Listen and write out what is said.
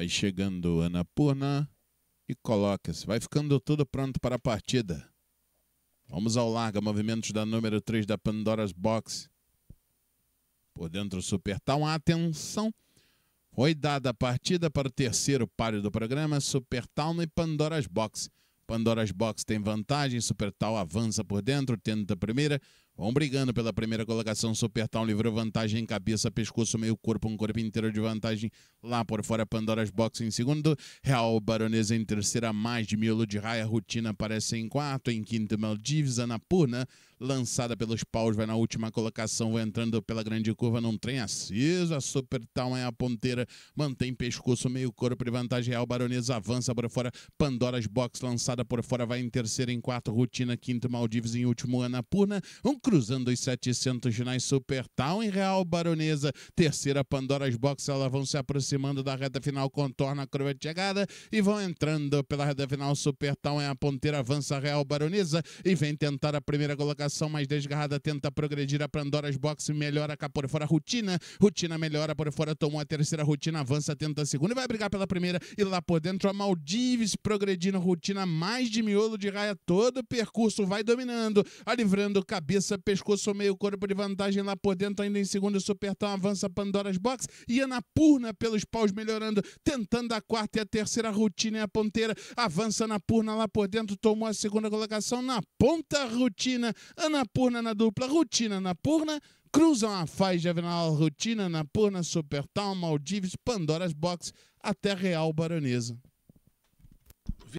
Vai chegando Purna e coloca-se. Vai ficando tudo pronto para a partida. Vamos ao larga, movimentos da número 3 da Pandora's Box. Por dentro, Supertown. Atenção! Foi dada a partida para o terceiro páreo do programa, Supertown e Pandora's Box. Pandora's Box tem vantagem, Supertown avança por dentro, tenta a primeira. Vão brigando pela primeira colocação. Supertown livrou vantagem em cabeça, pescoço, meio corpo, um corpo inteiro de vantagem. Lá por fora, Pandora's Box em segundo. Real Baronesa em terceira, mais de miolo de raia. Rutina aparece em quarto. Em quinto, Maldives, Anapurna. Lançada pelos paus, vai na última colocação. Vai entrando pela grande curva num trem aceso. A Supertown é a ponteira. Mantém pescoço, meio corpo de vantagem. Real Baronesa avança por fora. Pandora's Box lançada por fora, vai em terceira, em quarto. Rutina, quinto, Maldives em último, Anapurna. Um cruzando os 700 ginais Supertown em Real Baronesa. Terceira Pandora's Box, elas vão se aproximando da reta final, contorna a curva de chegada e vão entrando pela reta final. Supertown é a ponteira, avança Real Baronesa e vem tentar a primeira colocação, mas desgarrada tenta progredir a Pandora's Box, melhora cá por fora Rutina. Rutina melhora por fora, tomou a terceira Rutina, avança, tenta a segunda e vai brigar pela primeira e lá por dentro a Maldives progredindo Rutina mais de miolo de raia todo o percurso vai dominando, alivrando cabeça pescoço meio corpo de vantagem lá por dentro, ainda em segundo, Supertão avança Pandora's Box e Anapurna é pelos paus melhorando, tentando a quarta e a terceira rotina e a ponteira, avança Anapurna lá por dentro, tomou a segunda colocação na ponta rotina, Anapurna é na dupla, rotina Anapurna, cruzam a faixa Avenal rotina Anapurna, Supertown, Maldives, Pandora's Box até Real Baronesa.